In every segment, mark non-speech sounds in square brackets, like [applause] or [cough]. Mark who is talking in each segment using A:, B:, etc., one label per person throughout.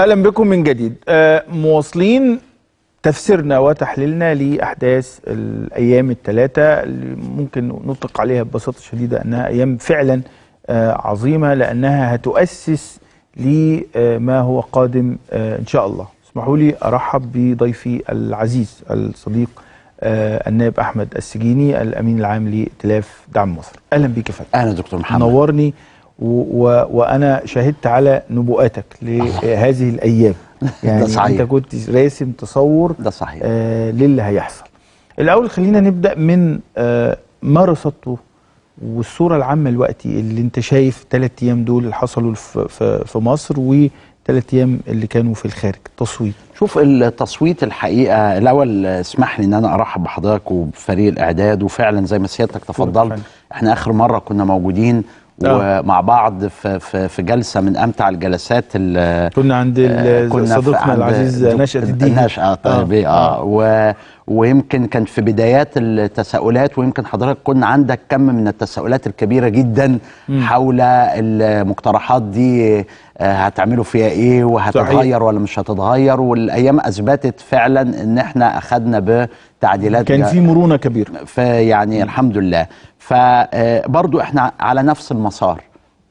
A: اهلا بكم من جديد آه، مواصلين تفسيرنا وتحليلنا لاحداث الايام الثلاثه اللي ممكن نطلق عليها ببساطه شديده انها ايام فعلا آه، عظيمه لانها هتؤسس لما هو قادم آه، ان شاء الله اسمحوا لي ارحب بضيفي العزيز الصديق النائب احمد السجيني الامين العام لائتلاف دعم مصر اهلا بك يا فندم اهلا دكتور محمد نورني وانا شهدت على نبوءاتك لهذه الايام [laughs] يعني ده صحيح. انت كنت راسم تصور ده صحيح آه للي هيحصل الاول خلينا نبدا من آه ما رصدته والصوره العامه الوقتي اللي انت شايف ثلاث ايام دول اللي حصلوا في في مصر ثلاث ايام اللي كانوا في الخارج تصويت
B: شوف التصويت الحقيقه الاول اسمح لي ان انا ارحب بحضرتك وبفريق الاعداد وفعلا زي ما سيادتك تفضلت احنا اخر مره كنا موجودين آه. ومع بعض في, في جلسه من امتع الجلسات كنا عند آه، صديقنا العزيز نشأة الدين نشأة طيب آه. آه. آه. ويمكن كان في بدايات التساؤلات ويمكن حضرتك كن عندك كم من التساؤلات الكبيره جدا حول المقترحات دي آه، هتعملوا فيها ايه وهتتغير ولا مش هتتغير والايام اثبتت فعلا ان احنا اخذنا بتعديلات كان في مرونه كبيره فيعني الحمد لله فبرضو آه، احنا على نفس المسار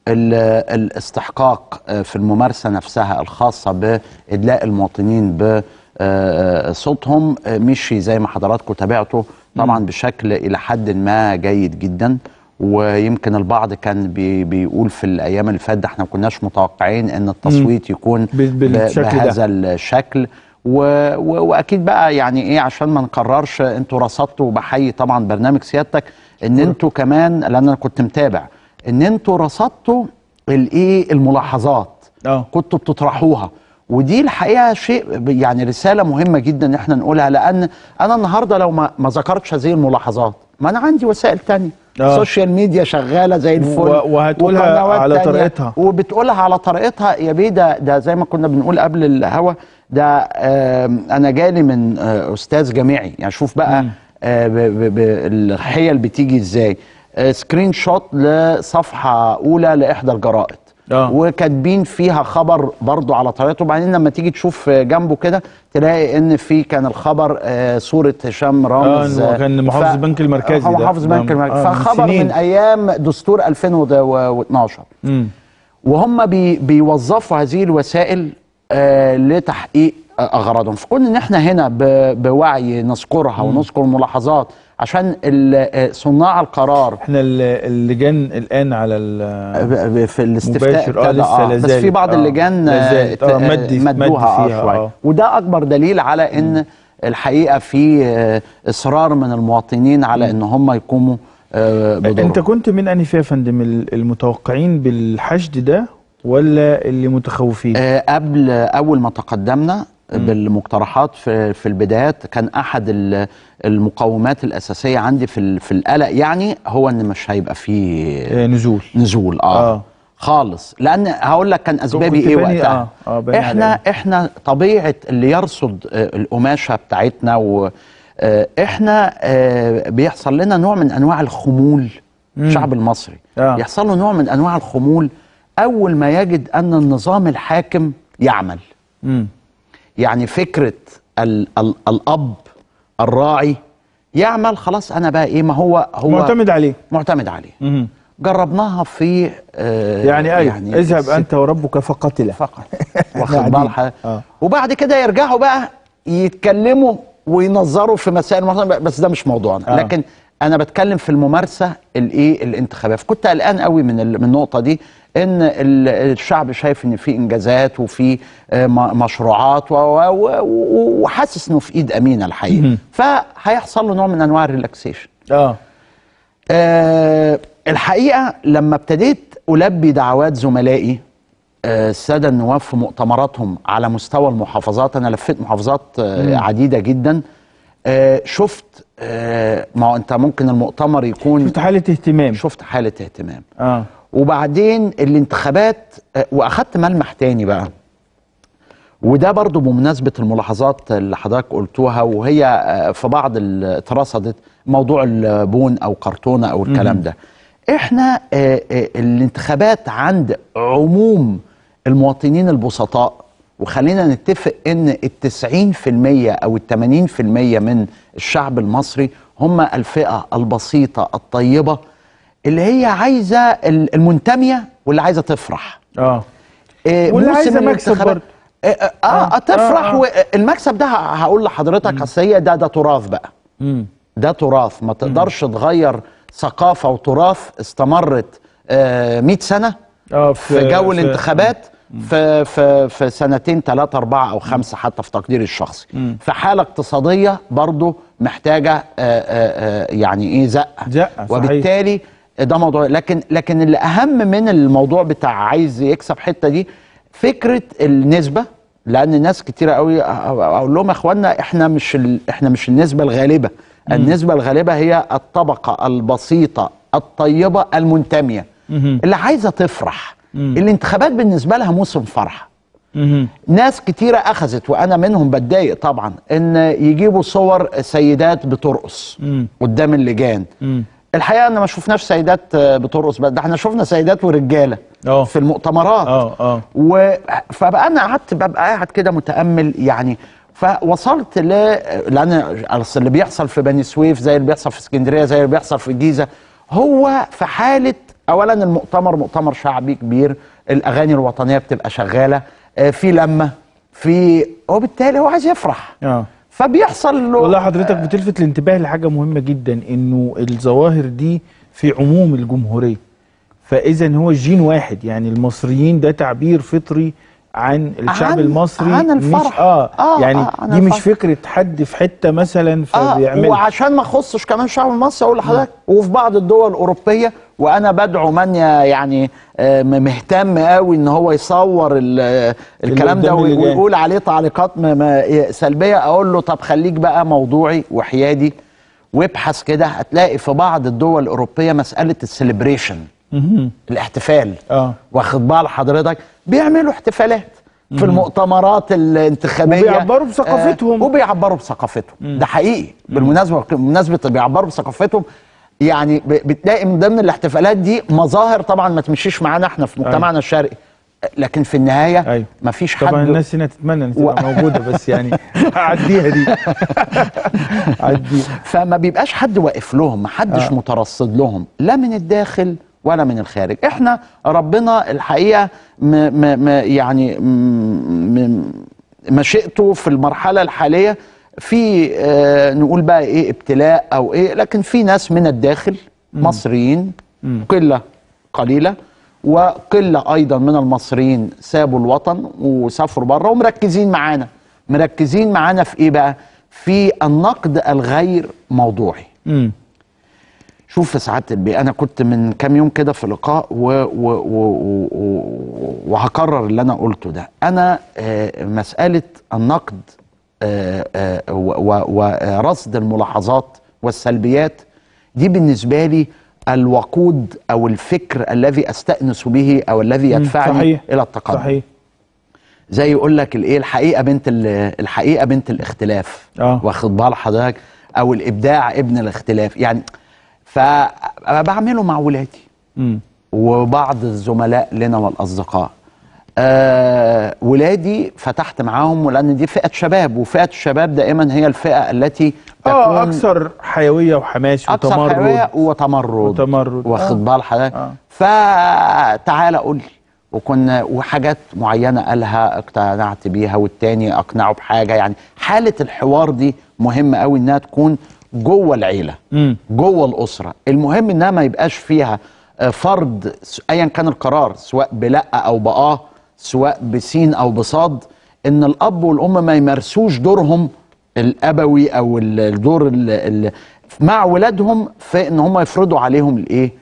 B: الاستحقاق آه، في الممارسه نفسها الخاصه بادلاء المواطنين ب آه، آه، صوتهم مشي زي ما حضراتكم تابعته طبعا بشكل الى حد ما جيد جدا ويمكن البعض كان بي بيقول في الايام اللي فاتت احنا ما كناش متوقعين ان التصويت يكون بهذا الشكل و و واكيد بقى يعني ايه عشان ما نقررش انتوا رصدتوا وبحيي طبعا برنامج سيادتك ان انتوا كمان لان انا كنت متابع ان انتوا رصدتوا الايه الملاحظات أوه. كنتوا بتطرحوها ودي الحقيقه شيء يعني رساله مهمه جدا ان احنا نقولها لان انا النهارده لو ما, ما ذكرتش هذه الملاحظات ما انا عندي وسائل تانية آه. السوشيال ميديا شغاله زي الفل وهتقولها على طريقتها وبتقولها على طريقتها يا بيه ده ده زي ما كنا بنقول قبل الهوا ده انا جالي من آه، استاذ جامعي يعني شوف بقى آه، الحيل بتيجي ازاي سكرين آه، شوت لصفحه اولى لاحدى الجرائد آه. وكاتبين فيها خبر برضو على طريقته وبعدين لما تيجي تشوف جنبه كده تلاقي ان في كان الخبر آه، صوره هشام رامز اه كان محافظ البنك المركزي ده محافظ البنك نعم. المركزي آه فخبر من, من ايام دستور 2012 وهم بي بيوظفوا هذه الوسائل آه لتحقيق اغراضهم فكون ان احنا هنا بوعي نذكرها ونذكر ملاحظات عشان آه، صناع القرار احنا اللجان الان على في الاستفتاء آه لسه آه بس في بعض اللجان آه مدي آه، آه، مدوها مدي شويه آه وده اكبر دليل على ان الحقيقه في اصرار من المواطنين على ان هم يقوموا بدورهم انت
A: كنت من انهي فئه يا فندم المتوقعين
B: بالحشد ده ولا اللي متخوفين؟ أه قبل اول ما تقدمنا بالمقترحات في في البدايات كان احد المقومات الاساسيه عندي في في القلق يعني هو ان مش هيبقى فيه آه، نزول نزول اه, آه. خالص لان هقول لك كان اسبابي ايه وقتها آه. آه احنا عليك. احنا طبيعه اللي يرصد آه، القماشه بتاعتنا و آه، احنا بيحصل لنا نوع من انواع الخمول الشعب المصري آه. يحصل له نوع من انواع الخمول اول ما يجد ان النظام الحاكم يعمل مم. يعني فكره ال ال الاب الراعي يعمل خلاص انا بقى ايه ما هو هو معتمد عليه معتمد عليه مم. جربناها في آه يعني ايوه يعني اذهب انت وربك فقتلا فقط [laughs] واخد يعني آه. وبعد كده يرجعوا بقى يتكلموا وينظروا في مسائل بس ده مش موضوعنا آه. لكن انا بتكلم في الممارسه الايه الانتخابيه فكنت قلقان قوي من من النقطه دي ان الشعب شايف ان في انجازات وفي آه، مشروعات وحاسس انه في ايد امينه الحقيقه فهيحصل له نوع من انواع الريلاكسيشن آه. اه الحقيقه لما ابتديت البي دعوات زملائي الساده آه، النواب في مؤتمراتهم على مستوى المحافظات انا لفيت محافظات عديده جدا شفت ما انت ممكن المؤتمر يكون شفت حاله اهتمام شفت حاله اهتمام اه وبعدين الانتخابات آه، واخدت ملمح تاني بقى وده برضو بمناسبة الملاحظات اللي حضرتك قلتوها وهي آه، في بعض اترصدت موضوع البون أو كرتونة أو الكلام ده احنا آه، الانتخابات عند عموم المواطنين البسطاء وخلينا نتفق ان التسعين في المية او التمانين في المية من الشعب المصري هم الفئة البسيطة الطيبة اللي هي عايزه المنتميه واللي عايزه تفرح اه, آه، واللي عايزه مكسب آه، آه، برضه اه, آه, آه تفرح آه آه. والمكسب ده هقول لحضرتك اصل هي ده ده تراث بقى ده تراث ما تقدرش مم. تغير ثقافه وتراث استمرت 100 سنه آه في, في جو في الانتخابات في في في سنتين ثلاثة أربعة أو خمسة حتى في تقديري الشخصي في حالة اقتصادية برضه محتاجة آآ آآ يعني إيه زقة زقة وبالتالي صحيح. ده موضوع لكن لكن الاهم من الموضوع بتاع عايز يكسب حته دي فكره النسبه لان ناس كتيره قوي اقول لهم يا اخوانا احنا مش ال... احنا مش النسبه الغالبه النسبه الغالبه هي الطبقه البسيطه الطيبه المنتميه اللي عايزه تفرح الانتخابات بالنسبه لها موسم فرح ناس كتيرة أخذت وأنا منهم بتضايق طبعا إن يجيبوا صور سيدات بترقص قدام اللجان الحقيقه ان ما شفناش سيدات آه، بترقص بس ده احنا شفنا سيدات ورجاله أوه. في المؤتمرات اه اه و... فبقى انا قعدت ببقى قاعد كده متامل يعني فوصلت ل لان اللي بيحصل في بني سويف زي اللي بيحصل في اسكندريه زي اللي بيحصل في الجيزه هو في حاله اولا المؤتمر مؤتمر شعبي كبير الاغاني الوطنيه بتبقى شغاله آه، في لمه في وبالتالي هو عايز يفرح اه فبيحصل له والله حضرتك بتلفت الانتباه لحاجه مهمه جدا
A: انه الظواهر دي في عموم الجمهوريه فاذا هو جين واحد يعني المصريين ده تعبير فطري عن الشعب عن المصري عن الفرح مش
B: آه،, آه, آه يعني آه دي مش
A: فكره حد في حته مثلا فبيعمل آه
B: وعشان ما اخصش كمان الشعب المصري اقول لحضرتك وفي بعض الدول الاوروبيه وانا بدعو من يعني آه، مهتم قوي ان هو يصور آه، الكلام ده ويقول عليه تعليقات سلبيه اقول له طب خليك بقى موضوعي وحيادي وابحث كده هتلاقي في بعض الدول الاوروبيه مساله السليبريشن الاحتفال اه واخد بال حضرتك بيعملوا احتفالات في المؤتمرات الانتخابيه وبيعبروا آه، بثقافتهم آه وبيعبروا بثقافتهم ده حقيقي بالمناسبه بالمناسبه بيعبروا بثقافتهم يعني بتلاقي من ضمن الاحتفالات دي مظاهر طبعا ما تمشيش معانا احنا في مجتمعنا أيوة. الشرقي لكن في النهايه أيوة. مفيش حد طبعا الناس هنا تتمنى ان تبقى و... موجوده بس يعني اعديها [laughs] دي [laughs] عديها فما بيبقاش حد واقف لهم ما حدش آه. مترصد لهم لا من الداخل ولا من الخارج احنا ربنا الحقيقه م م م يعني مشيئته في المرحله الحاليه في آه نقول بقى ايه ابتلاء او ايه لكن في ناس من الداخل مصريين قله قليله وقله ايضا من المصريين سابوا الوطن وسافروا بره ومركزين معانا مركزين معانا في ايه بقى في النقد الغير موضوعي مم. شوف يا سعاده البي انا كنت من كام يوم كده في لقاء و و و وهكرر اللي انا قلته ده انا آه، مساله النقد ورصد الملاحظات والسلبيات دي بالنسبة لي الوقود أو الفكر الذي أستأنس به أو الذي يدفعني صحيح. إلى التقدم صحيح. زي يقول لك الايه الحقيقه بنت الحقيقه بنت الاختلاف اه واخد بال حضرتك او الابداع ابن الاختلاف يعني ف بعمله مع ولادي وبعض الزملاء لنا والاصدقاء آه ولادي فتحت معاهم لان دي فئه شباب وفئه الشباب دائما هي الفئه التي اه اكثر حيويه وحماس وتمرد اكثر حيويه وتمرد وتمرد واخد بال حضرتك آه. آه. فتعالى قول لي وكنا وحاجات معينه قالها اقتنعت بيها والتاني اقنعه بحاجه يعني حاله الحوار دي مهمه قوي انها تكون جوه العيله م. جوه الاسره المهم انها ما يبقاش فيها آه، فرد ايا كان القرار سواء بلا او باه سواء بسين او بصاد ان الاب والام ما يمارسوش دورهم الابوي او الدور الـ الـ مع ولادهم في ان هم يفرضوا عليهم الايه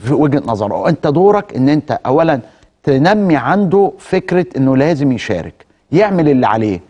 B: في وجهه نظره انت دورك ان انت اولا تنمي عنده فكره انه لازم يشارك يعمل اللي عليه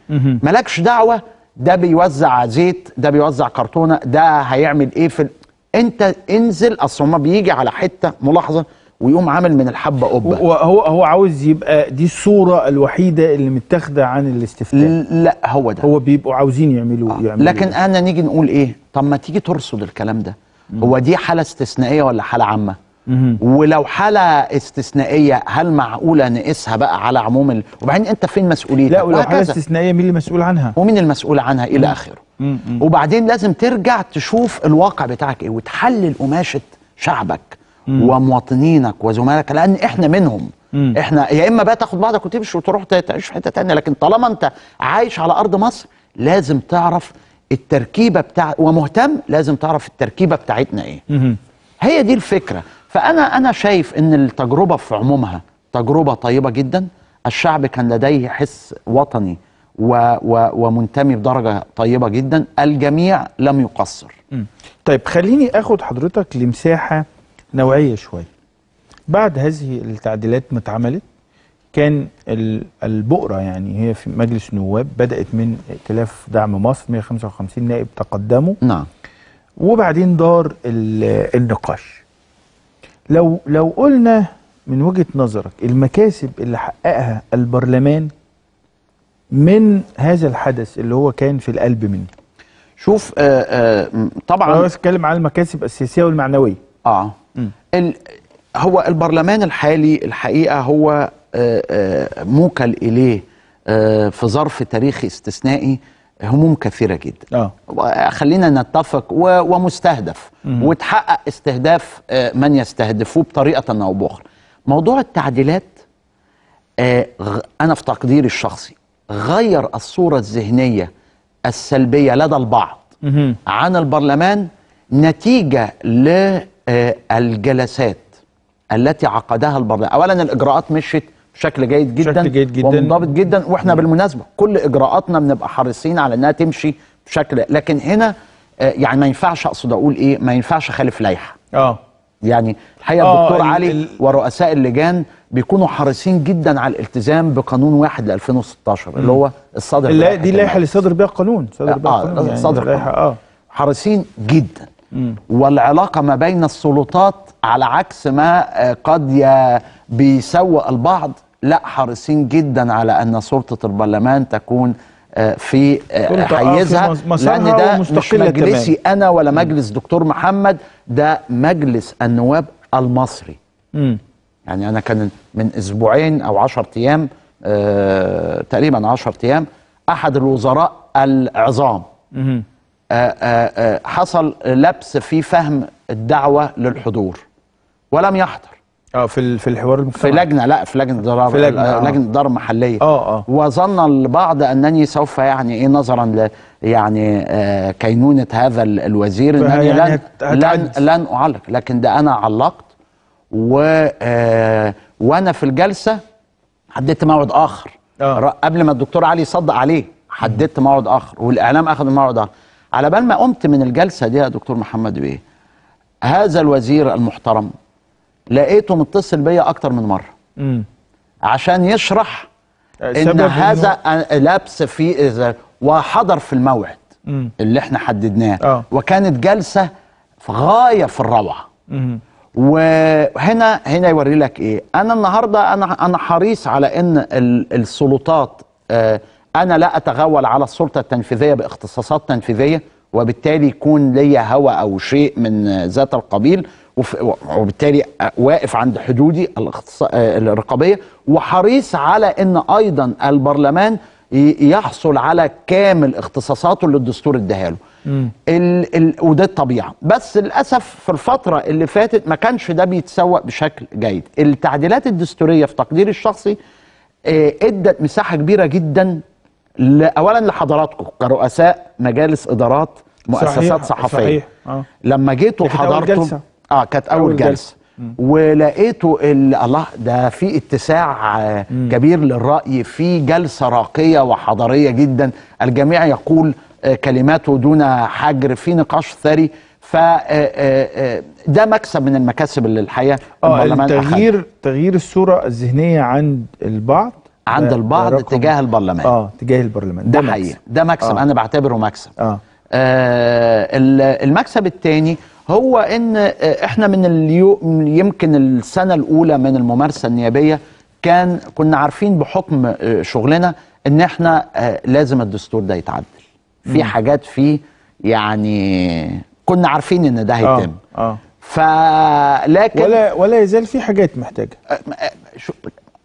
B: مالكش دعوه ده بيوزع زيت ده بيوزع كرتونه ده هيعمل ايه في انت انزل اصل هما بيجي على حته ملاحظه ويقوم عامل من الحبه قبه هو
A: هو عاوز يبقى دي الصوره الوحيده اللي متاخده عن الاستفتاء لا هو ده
B: هو بيبقوا عاوزين يعملوا, آه. يعملوا لكن انا نيجي نقول ايه طب ما تيجي ترصد الكلام ده مم. هو دي حاله استثنائيه ولا حاله عامه مم. ولو حاله استثنائيه هل معقوله نقيسها بقى على عموم ال... وبعدين انت فين مسؤوليتك لا ولو حاله استثنائيه مين اللي مسؤول عنها ومين المسؤول عنها الى اخره وبعدين لازم ترجع تشوف الواقع بتاعك ايه وتحلل قماشه شعبك مم. ومواطنينك وزملائك لان احنا منهم مم. احنا يا اما بقى تاخد بعضك وتمشي وتروح تعيش في حته ثانيه لكن طالما انت عايش على ارض مصر لازم تعرف التركيبه بتاع ومهتم لازم تعرف التركيبه بتاعتنا ايه مم. هي دي الفكره فانا انا شايف ان التجربه في عمومها تجربه طيبه جدا الشعب كان لديه حس وطني و و ومنتمي بدرجه طيبه جدا الجميع لم يقصر م. طيب خليني اخد
A: حضرتك لمساحه نوعية شوية بعد هذه التعديلات ما اتعملت كان البؤرة يعني هي في مجلس النواب بدأت من ائتلاف دعم مصر 155 نائب تقدموا نعم وبعدين دار النقاش لو لو قلنا من وجهة نظرك المكاسب اللي حققها البرلمان من هذا الحدث اللي هو كان في القلب منه. شوف آآ آه، آآ آه، طبعا انا بتكلم على المكاسب
B: السياسيه والمعنويه اه هو البرلمان الحالي الحقيقه هو آه، آه، موكل اليه آه، في ظرف تاريخي استثنائي هموم كثيرة جدا آه. خلينا نتفق و... ومستهدف مم. وتحقق استهداف من يستهدفوه بطريقة أو بأخرى موضوع التعديلات أنا في تقديري الشخصي غير الصورة الذهنية السلبية لدى البعض مم. عن البرلمان نتيجة ل آه، الجلسات التي عقدها البرلمان اولا الاجراءات مشت بشكل جيد جدا بشكل جيد جدا ومنضبط جدا واحنا بالمناسبه كل اجراءاتنا بنبقى حريصين على انها تمشي بشكل لكن هنا آه، يعني ما ينفعش اقصد اقول ايه ما ينفعش خالف لائحه اه يعني الحقيقه آه، الدكتور آه علي ورؤساء اللجان بيكونوا حريصين جدا على الالتزام بقانون واحد ل 2016 اللي هو الصدر اللي دي اللائحه اللي صدر بيها
A: القانون صدر بيها القانون آه صدر
B: يعني آه. حريصين جدا والعلاقة ما بين السلطات على عكس ما آه، قد بيسوء البعض لا حريصين جدا على أن سلطة البرلمان تكون آه، في آه، حيزها لأن ده مش مجلسي تمام. أنا ولا مجلس دكتور محمد ده مجلس النواب المصري م. يعني أنا كان من أسبوعين أو عشر أيام تقريبا عشر أيام أحد الوزراء العظام م. آه، آه، آه، حصل لبس في فهم الدعوه للحضور ولم يحضر اه في في الحوار المجتمع. في لجنه لا في لجنه اداره في لجنه, آه. اداره محليه اه اه وظن البعض انني سوف يعني ايه نظرا ل يعني آه كينونه هذا الوزير انني يعني لن, لن لن اعلق لكن ده انا علقت و آه وانا في الجلسه حددت موعد اخر آه. قبل ما الدكتور علي يصدق عليه حددت موعد اخر والاعلام اخذ الموعد اخر على بال ما قمت من الجلسه دي يا دكتور محمد بيه هذا الوزير المحترم لقيته متصل بيا اكتر من مره مم. عشان يشرح ان هذا لابس في إذا وحضر في الموعد مم. اللي احنا حددناه آه. وكانت جلسه في غايه في الروعه وهنا هنا يوري لك ايه انا النهارده انا انا حريص على ان السلطات آه انا لا اتغول على السلطه التنفيذيه باختصاصات تنفيذيه وبالتالي يكون ليا هوى او شيء من ذات القبيل وبالتالي واقف عند حدودي الرقابيه وحريص على ان ايضا البرلمان يحصل على كامل اختصاصاته اللي الدستور اداها له ال ال وده الطبيعه بس للاسف في الفتره اللي فاتت ما كانش ده بيتسوق بشكل جيد التعديلات الدستوريه في تقديري الشخصي آه، ادت مساحه كبيره جدا اولا لحضراتكم كرؤساء مجالس ادارات مؤسسات صحيح. صحفيه صحيح. آه. لما جيتوا حضرتم اه كانت اول, جلسه, ولقيتوا الله ده في اتساع آه، مم. كبير للراي في جلسه راقيه وحضاريه جدا الجميع يقول آه، كلماته دون حجر في نقاش ثري ف آه، ده مكسب من المكاسب اللي الحقيقه اه تغيير
A: تغيير الصوره الذهنيه عند البعض عند آه، البعض تجاه البرلمان اه تجاه البرلمان ده, حقيقي ده مكسب آه. انا
B: بعتبره مكسب آه. آه المكسب الثاني هو ان آه، احنا من اليوم يمكن السنه الاولى من الممارسه النيابيه كان كنا عارفين بحكم آه، شغلنا ان احنا لازم الدستور ده يتعدل في حاجات فيه يعني كنا عارفين ان ده هيتم اه, آه. فلكن
A: ولا ولا يزال في حاجات محتاجه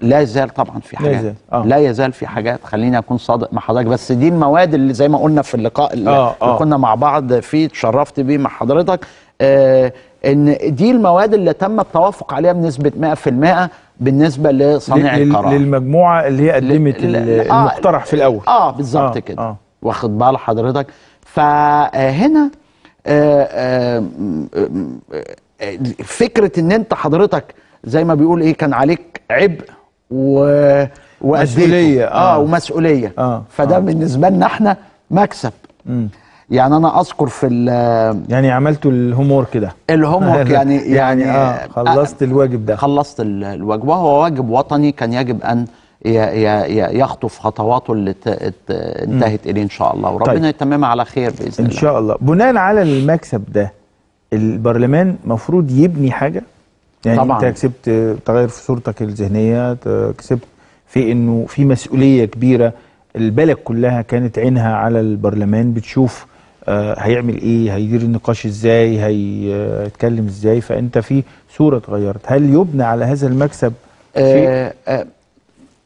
B: لا يزال طبعا في حاجات لا يزال, آه. لا يزال في حاجات خليني اكون صادق مع حضرتك بس دي المواد اللي زي ما قلنا في اللقاء اللي, آه آه. كنا مع بعض فيه اتشرفت بيه مع حضرتك آه ان دي المواد اللي تم التوافق عليها بنسبه 100% بالنسبه لصانع القرار للمجموعه اللي هي قدمت آه، المقترح في الاول اه بالظبط آه كده آه. واخد بال حضرتك فهنا آه آه, آه،, آه، فكره ان انت حضرتك زي ما بيقول ايه كان عليك عبء و مسؤوليه اه, آه ومسؤوليه آه فده آه بالنسبه لنا احنا مكسب يعني انا اذكر في يعني عملتوا الهوم كده ده الهوم [laughs] يعني يعني, يعني آه خلصت الواجب ده خلصت الواجب وهو واجب وطني كان يجب ان يخطف خطواته اللي انتهت اليه ان شاء الله طيب. وربنا طيب. يتممها على خير باذن الله ان شاء الله, الله. بناء
A: على المكسب
B: ده البرلمان
A: مفروض يبني حاجه يعني طبعا. انت كسبت تغير في صورتك الذهنيه كسبت في انه في مسؤوليه كبيره البلد كلها كانت عينها على البرلمان بتشوف آه، هيعمل ايه هيدير النقاش ازاي هيتكلم آه، ازاي فانت في صوره اتغيرت هل يبنى على هذا المكسب آه,
B: آه،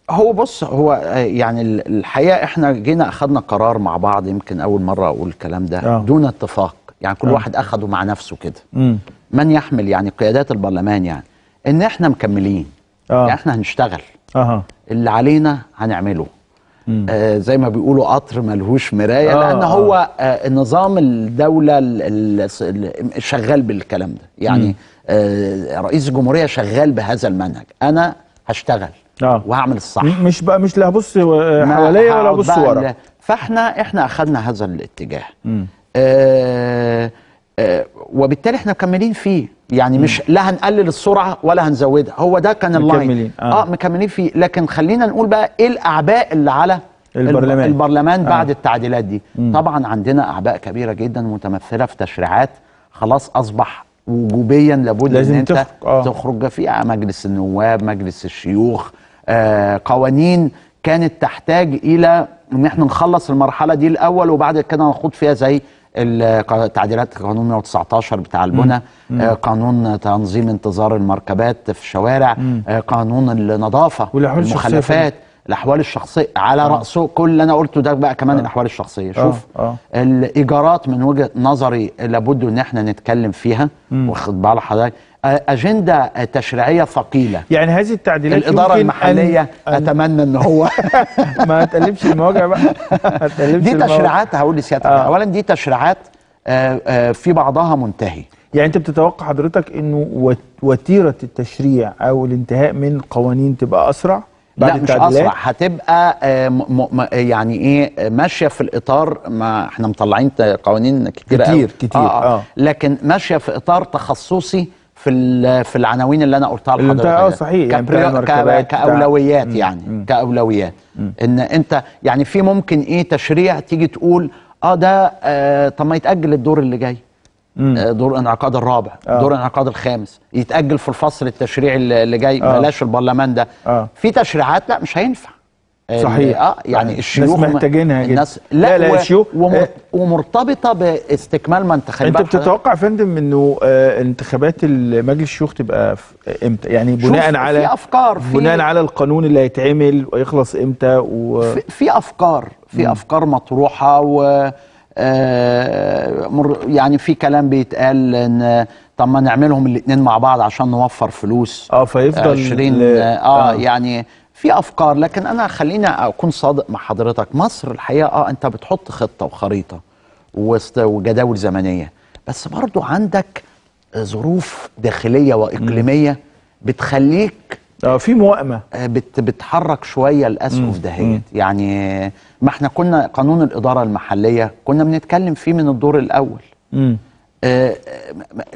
B: هو بص هو يعني الحقيقه احنا جينا اخذنا قرار مع بعض يمكن اول مره اقول الكلام ده دون اتفاق يعني كل آه. واحد اخده مع نفسه كده من يحمل يعني قيادات البرلمان يعني ان احنا مكملين آه. يعني احنا هنشتغل آه. اللي علينا هنعمله آه زي ما بيقولوا قطر ملهوش مرايه آه لان هو آه, آه، نظام الدوله شغال بالكلام ده يعني آه رئيس الجمهوريه شغال بهذا المنهج انا هشتغل آه. وهعمل الصح مش بقى مش لا هبص
A: حواليا ولا هبص ورا
B: فاحنا احنا اخذنا هذا الاتجاه م. آه، آه، وبالتالي احنا مكملين فيه يعني مش لا هنقلل السرعه ولا هنزودها هو ده كان اللاين مكملين آه. اه مكملين فيه لكن خلينا نقول بقى ايه الاعباء اللي على البرلمان البرلمان آه. بعد التعديلات دي مم. طبعا عندنا اعباء كبيره جدا متمثله في تشريعات خلاص اصبح وجوبيا لابد لازم ان انت تخرج, آه. تخرج فيها مجلس النواب مجلس الشيوخ آه قوانين كانت تحتاج الى ان احنا نخلص المرحله دي الاول وبعد كده نخوض فيها زي تعديلات قانون 119 بتاع البنى قانون تنظيم انتظار المركبات في الشوارع آه، قانون النظافه والمخلفات الاحوال الشخصيه على آه. راسه كل اللي انا قلته ده بقى كمان آه. الاحوال الشخصيه شوف آه. آه. الايجارات من وجهه نظري لابد ان احنا نتكلم فيها واخد بال حضرتك اجنده تشريعيه ثقيله يعني هذه التعديلات الاداره المحليه أن... اتمنى ان هو [laughs] ما تقلبش المواجع بقى [laughs] ما تقلبش دي تشريعات هقول لسيادتك آه. اولا دي تشريعات آه، آه، في بعضها منتهي يعني انت
A: بتتوقع حضرتك انه وتيره التشريع او الانتهاء من قوانين تبقى اسرع بعد لا مش اسرع
B: هتبقى آه، يعني ايه ماشيه في الاطار ما احنا مطلعين قوانين كتير كتير, كتير آه, آه. لكن ماشيه في اطار تخصصي في في العناوين اللي انا قلتها لحضرتك انت اه يعني. صحيح يعني كاولويات مم. يعني مم. كاولويات مم. ان انت يعني في ممكن ايه تشريع تيجي تقول اه ده آه طب ما يتاجل الدور اللي جاي آه دور انعقاد الرابع آه. دور انعقاد الخامس يتاجل في الفصل التشريعي اللي جاي آه. بلاش البرلمان ده آه. في تشريعات لا مش هينفع صحيح اه يعني الشيوخ محتاجينها جدا الناس لا, لا, لا الشيوخ آه، ومرتبطه باستكمال ما انتخابات انت بتتوقع
A: يا فندم انه آه انتخابات مجلس الشيوخ تبقى امتى يعني بناء على في افكار في بناء على القانون
B: اللي هيتعمل ويخلص امتى و... في, افكار في م. افكار مطروحه و آه يعني في كلام بيتقال ان آه، طب ما نعملهم الاثنين مع بعض عشان نوفر فلوس اه فيفضل 20 آه, اه يعني في افكار لكن انا خلينا اكون صادق مع حضرتك مصر الحقيقه اه انت بتحط خطه وخريطه وجداول زمنيه بس برضو عندك ظروف داخليه واقليميه بتخليك اه في موائمه آه، بت بتحرك شويه الاسقف دهيت يعني ما احنا كنا قانون الاداره المحليه كنا بنتكلم فيه من الدور الاول مم. آه،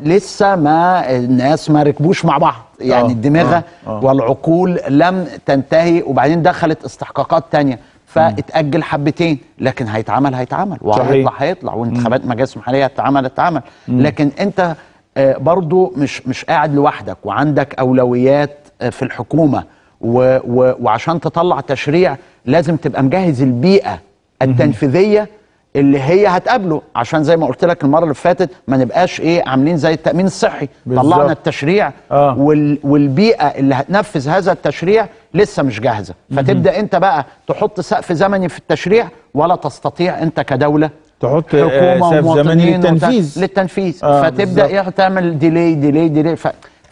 B: لسه ما الناس ما ركبوش مع بعض يعني أوه. الدماغ آه، آه. والعقول لم تنتهي وبعدين دخلت استحقاقات تانية فاتأجل حبتين لكن هيتعمل هيتعمل وهيطلع هيطلع وانتخابات مجالس محلية هتتعمل هتتعمل لكن انت برضو مش مش قاعد لوحدك وعندك أولويات في الحكومة و و وعشان تطلع تشريع لازم تبقى مجهز البيئة التنفيذية اللي هي هتقابله عشان زي ما قلت لك المره اللي فاتت ما نبقاش ايه عاملين زي التامين الصحي بالزبط. طلعنا التشريع آه. وال والبيئه اللي هتنفذ هذا التشريع لسه مش جاهزه فتبدا انت بقى تحط سقف زمني في التشريع ولا تستطيع انت كدوله تحط حكومه آه ومواطنين للتنفيذ للتنفيذ آه فتبدا تعمل ديلي ديلي ديلي ف...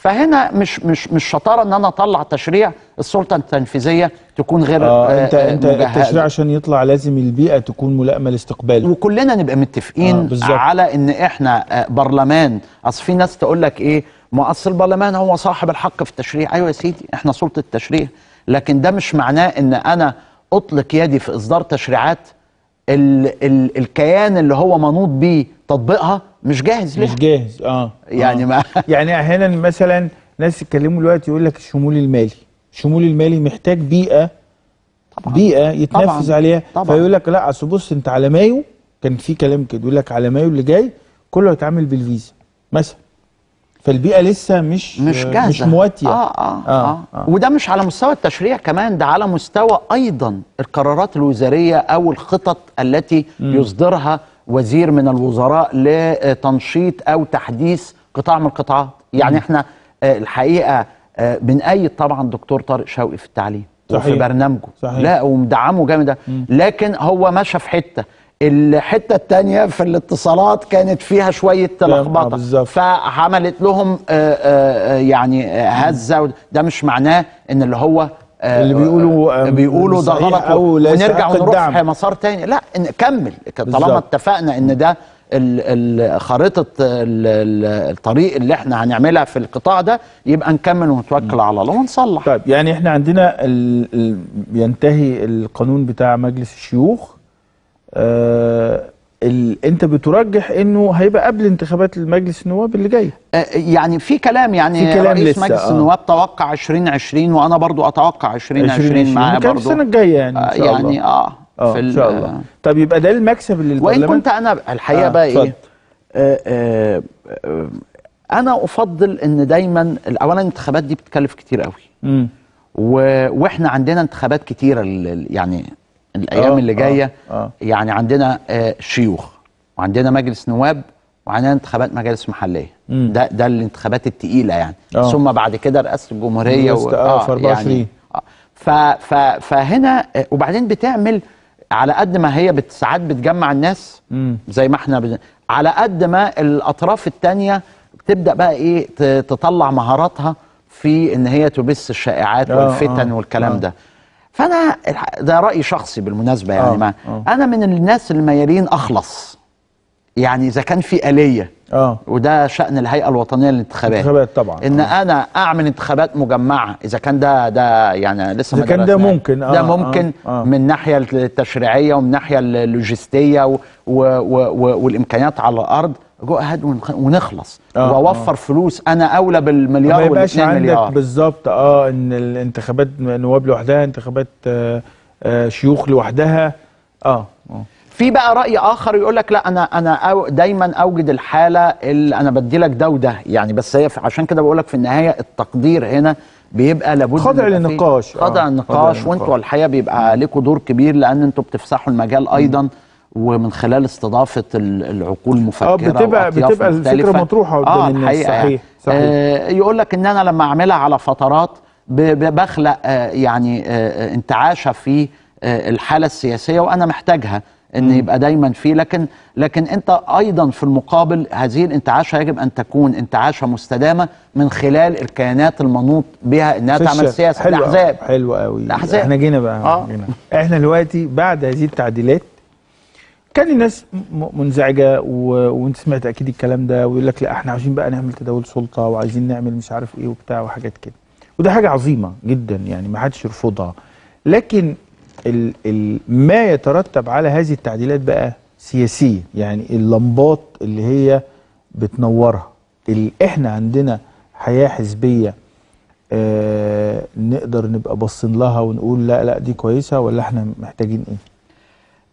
B: فهنا مش مش مش شطاره ان انا اطلع تشريع السلطه التنفيذيه تكون غير آه آه انت آه انت التشريع عشان يطلع لازم البيئه تكون ملائمه لاستقباله وكلنا نبقى متفقين آه على ان احنا آه، برلمان اصل في ناس تقول لك ايه ما اصل البرلمان هو صاحب الحق في التشريع ايوه يا سيدي احنا سلطه التشريع لكن ده مش معناه ان انا اطلق يدي في اصدار تشريعات ال ال الكيان اللي هو منوط بيه تطبيقها مش جاهز لها مش جاهز اه, آه. يعني آه.
A: ما [laughs] يعني احيانا مثلا ناس يتكلموا دلوقتي يقول لك الشمول المالي الشمول المالي محتاج بيئه طبعا. بيئه يتنفذ طبعاً. عليها طبعا. فيقول لك لا اصل بص انت على مايو كان في كلام كده يقول لك على مايو اللي جاي كله هيتعامل بالفيزا مثلا فالبيئه لسه مش مش آه، جاهزه مش مواتيه آه آه, آه, آه,
B: آه. وده مش على مستوى التشريع كمان ده على مستوى ايضا القرارات الوزاريه او الخطط التي م. يصدرها وزير من الوزراء لتنشيط او تحديث قطاع من القطاعات يعني احنا آه، الحقيقه بنأيد آه، طبعا دكتور طارق شوقي في التعليم صحيح. وفي برنامجه صحيح. لا ومدعمه جامد لكن هو ماشى في حته الحته الثانيه في الاتصالات كانت فيها شويه آه، لخبطه فعملت لهم يعني هزه ده مش معناه ان اللي هو آه، اللي بيقولوا آه، آه، بيقولوا ده غلط ونرجع ونروح مسار تاني لا نكمل طالما اتفقنا ان ده خريطه الطريق اللي احنا هنعملها في القطاع ده يبقى نكمل ونتوكل على الله ونصلح طيب يعني احنا عندنا
A: الـ الـ ينتهي القانون بتاع مجلس الشيوخ آه ال... انت بترجح انه هيبقى قبل انتخابات المجلس النواب اللي جاي آه،
B: يعني في كلام يعني في كلام رئيس لسه مجلس آه. النواب توقع 2020 وانا برضو اتوقع 2020 معاه برضو السنه الجايه يعني آه، ان شاء يعني الله. اه اه في ان شاء الله طب يبقى ده المكسب اللي وان كنت انا الحقيقه آه بقى ايه آه آه انا افضل ان دايما اولا الانتخابات دي بتكلف كتير قوي و... واحنا عندنا انتخابات كتيره يعني الايام آه اللي آه، جايه آه آه يعني عندنا آه شيوخ وعندنا مجلس نواب وعندنا انتخابات مجالس محليه مم. ده ده الانتخابات الثقيله يعني آه. ثم بعد كده رئاسه الجمهوريه و... آه 24 آه، يعني آه ف... ف... فهنا آه، وبعدين بتعمل على قد ما هي ساعات بتجمع الناس مم. زي ما احنا ب... على قد ما الاطراف الثانيه بتبدا بقى ايه تطلع مهاراتها في ان هي تبث الشائعات والفتن آه والكلام آه. ده فانا ده راي شخصي بالمناسبه يعني آه. ما آه. انا من الناس الميالين اخلص يعني اذا كان في اليه اه وده شان الهيئه الوطنيه للانتخابات الانتخابات طبعا ان آه. انا اعمل انتخابات مجمعه اذا كان ده ده يعني لسه ما كان ده ممكن آه ده آه، ممكن آه. آه. من الناحيه التشريعيه ومن الناحيه اللوجستيه و و و والامكانيات على الارض جو اهد ونخلص آه, آه. واوفر آه. فلوس انا اولى بالمليار ولا 2 مليار
A: بالظبط اه ان الانتخابات نواب
B: لوحدها انتخابات آه آه شيوخ لوحدها اه اه في بقى راي اخر يقول لك لا انا انا أو دايما اوجد الحاله اللي انا بدي لك ده وده يعني بس هي عشان كده بقول لك في النهايه التقدير هنا بيبقى لابد خاضع آه. للنقاش خاضع للنقاش وانتوا الحقيقه بيبقى لكم دور كبير لان انتوا بتفسحوا المجال ايضا م. ومن خلال استضافه العقول المفكره آه، بتبقى بتبقى الفكره مطروحه قدام آه الناس صحيح, صحيح. آه يقول لك ان انا لما اعملها على فترات بخلق آه يعني آه, آه، انتعاشه في آه الحاله السياسيه وانا محتاجها ان يبقى دايما فيه لكن لكن انت ايضا في المقابل هذه الانتعاشه يجب ان تكون انتعاشه مستدامه من خلال الكيانات المنوط بها انها تعمل سياسه حلو الاحزاب حلو قوي الاحزاب احنا جينا بقى آه. جينا. احنا
A: دلوقتي بعد هذه التعديلات كان الناس منزعجه و... وانت سمعت اكيد الكلام ده ويقول لك لا احنا عايزين بقى نعمل تداول سلطه وعايزين نعمل مش عارف ايه وبتاع وحاجات كده وده حاجه عظيمه جدا يعني ما حدش يرفضها لكن ال... ال... ما يترتب على هذه التعديلات بقى سياسيا يعني اللمبات اللي هي بتنورها اللي احنا عندنا حياه حزبيه آه نقدر نبقى باصين لها ونقول لا لا دي كويسه ولا احنا محتاجين ايه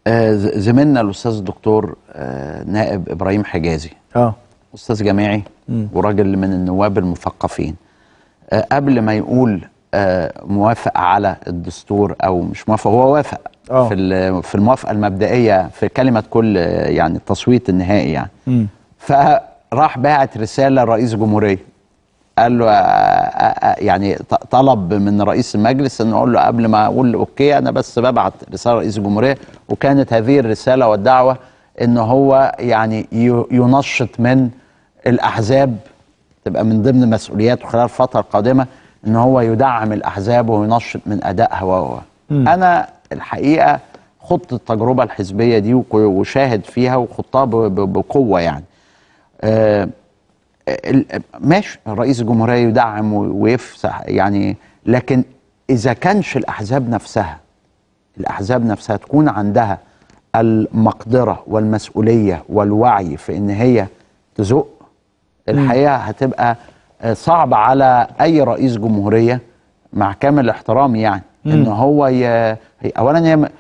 B: آه، زميلنا الاستاذ الدكتور آه، نائب ابراهيم حجازي اه استاذ جامعي وراجل من النواب المثقفين آه، قبل ما يقول موافق على الدستور او مش موافق هو وافق أوه. في في الموافقه المبدئيه في كلمه كل يعني التصويت النهائي يعني م. فراح باعت رساله لرئيس الجمهوريه قال له يعني طلب من رئيس المجلس ان اقول له قبل ما اقول اوكي انا بس ببعت رساله لرئيس الجمهوريه وكانت هذه الرساله والدعوه ان هو يعني ينشط من الاحزاب تبقى من ضمن مسؤولياته خلال الفتره القادمه ان هو يدعم الاحزاب وينشط من ادائها وهو انا الحقيقه خضت التجربه الحزبيه دي وشاهد فيها وخضتها بقوه يعني أه ماشي رئيس الجمهوريه يدعم ويفسح يعني لكن اذا كانش الاحزاب نفسها الاحزاب نفسها تكون عندها المقدره والمسؤوليه والوعي في ان هي تزق الحقيقه هتبقى صعب على اي رئيس جمهوريه مع كامل احترامي يعني ان هو ي... اولا هي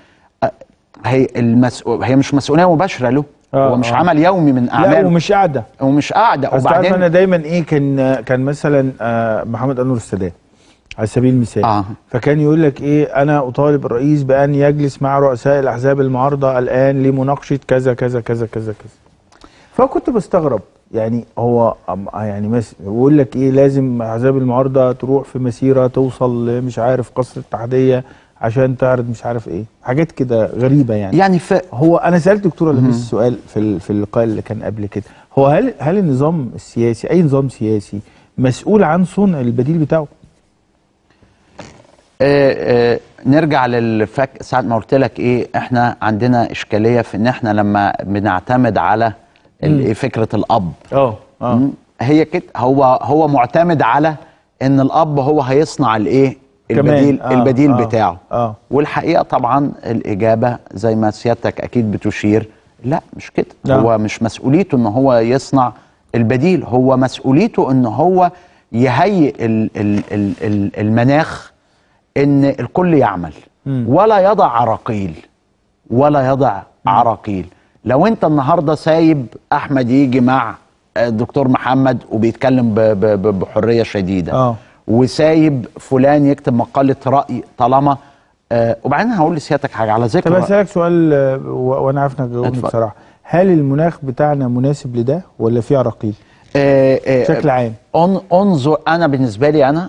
B: هي المسؤول هي مش مسؤوليه مباشره له آه هو مش آه. عمل يومي من اعماله لا ومش قاعده ومش قاعده وبعدين انا
A: دايما ايه كان كان مثلا آه محمد انور السادات على سبيل المثال آه. فكان يقول لك ايه انا اطالب الرئيس بان يجلس مع رؤساء الاحزاب المعارضه الان لمناقشه كذا كذا كذا كذا كذا فكنت بستغرب يعني هو يعني بيقول لك ايه لازم احزاب المعارضه تروح في مسيره توصل مش عارف قصر التحديه عشان تعرض مش عارف ايه حاجات كده غريبه يعني يعني ف... هو انا سالت دكتوره لميس السؤال في في اللقاء اللي كان قبل كده هو هل هل النظام السياسي اي نظام سياسي مسؤول عن صنع البديل بتاعه
B: آه آه نرجع للفك ساعة ما قلت لك ايه احنا عندنا اشكاليه في ان احنا لما بنعتمد على فكره الاب اه اه هي كده هو هو معتمد على ان الاب هو هيصنع الايه البديل آه البديل آه بتاعه آه والحقيقه طبعا الاجابه زي ما سيادتك اكيد بتشير لا مش كده لا. هو مش مسؤوليته ان هو يصنع البديل هو مسؤوليته ان هو يهيئ الـ الـ الـ الـ المناخ ان الكل يعمل ولا يضع عراقيل ولا يضع عراقيل لو انت النهارده سايب احمد يجي مع الدكتور محمد وبيتكلم بحريه شديده آه. وسايب فلان يكتب مقاله راي طالما آه وبعدين هقول لسيادتك حاجه على ذكر طب اسالك
A: سؤال آه، وانا عارف انك بصراحه هل المناخ بتاعنا مناسب لده ولا في عراقيل؟
B: آه،, آه بشكل عام انظر انا بالنسبه لي انا